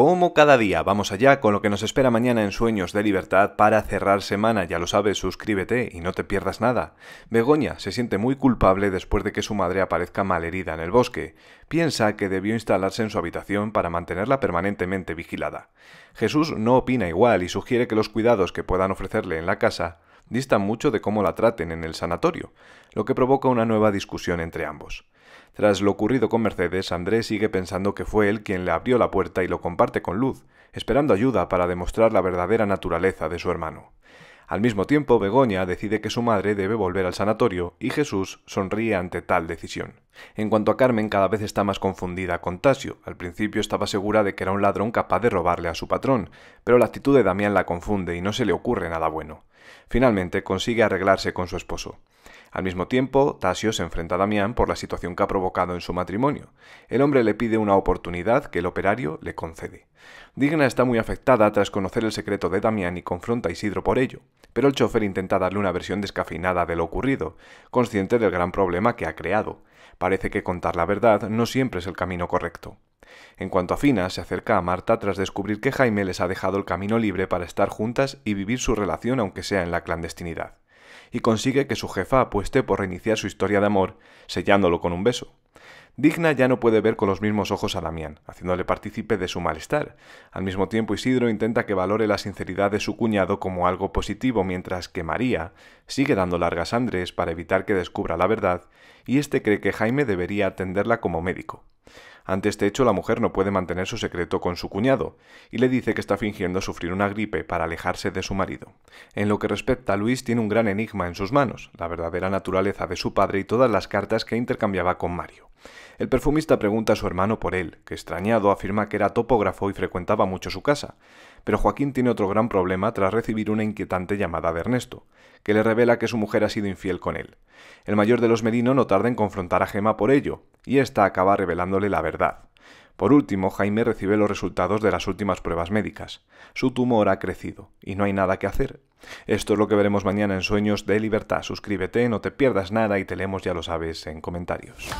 Como cada día, vamos allá con lo que nos espera mañana en Sueños de Libertad para cerrar semana. Ya lo sabes, suscríbete y no te pierdas nada. Begoña se siente muy culpable después de que su madre aparezca malherida en el bosque. Piensa que debió instalarse en su habitación para mantenerla permanentemente vigilada. Jesús no opina igual y sugiere que los cuidados que puedan ofrecerle en la casa distan mucho de cómo la traten en el sanatorio, lo que provoca una nueva discusión entre ambos. Tras lo ocurrido con Mercedes, Andrés sigue pensando que fue él quien le abrió la puerta y lo comparte con Luz, esperando ayuda para demostrar la verdadera naturaleza de su hermano. Al mismo tiempo, Begoña decide que su madre debe volver al sanatorio y Jesús sonríe ante tal decisión. En cuanto a Carmen, cada vez está más confundida con Tasio. Al principio estaba segura de que era un ladrón capaz de robarle a su patrón, pero la actitud de Damián la confunde y no se le ocurre nada bueno. Finalmente consigue arreglarse con su esposo. Al mismo tiempo, Tasio se enfrenta a Damián por la situación que ha provocado en su matrimonio. El hombre le pide una oportunidad que el operario le concede. Digna está muy afectada tras conocer el secreto de Damián y confronta a Isidro por ello, pero el chofer intenta darle una versión descafinada de lo ocurrido, consciente del gran problema que ha creado. Parece que contar la verdad no siempre es el camino correcto. En cuanto a Fina, se acerca a Marta tras descubrir que Jaime les ha dejado el camino libre para estar juntas y vivir su relación aunque sea en la clandestinidad. Y consigue que su jefa apueste por reiniciar su historia de amor, sellándolo con un beso. Digna ya no puede ver con los mismos ojos a Damián, haciéndole partícipe de su malestar. Al mismo tiempo, Isidro intenta que valore la sinceridad de su cuñado como algo positivo, mientras que María sigue dando largas a Andrés para evitar que descubra la verdad, y este cree que Jaime debería atenderla como médico. Ante este hecho, la mujer no puede mantener su secreto con su cuñado y le dice que está fingiendo sufrir una gripe para alejarse de su marido. En lo que respecta a Luis, tiene un gran enigma en sus manos, la verdadera naturaleza de su padre y todas las cartas que intercambiaba con Mario. El perfumista pregunta a su hermano por él, que extrañado afirma que era topógrafo y frecuentaba mucho su casa. Pero Joaquín tiene otro gran problema tras recibir una inquietante llamada de Ernesto, que le revela que su mujer ha sido infiel con él. El mayor de los Merino no tarda en confrontar a Gema por ello, y esta acaba revelándole la verdad. Por último, Jaime recibe los resultados de las últimas pruebas médicas. Su tumor ha crecido y no hay nada que hacer. Esto es lo que veremos mañana en Sueños de Libertad. Suscríbete, no te pierdas nada y te leemos, ya lo sabes, en comentarios.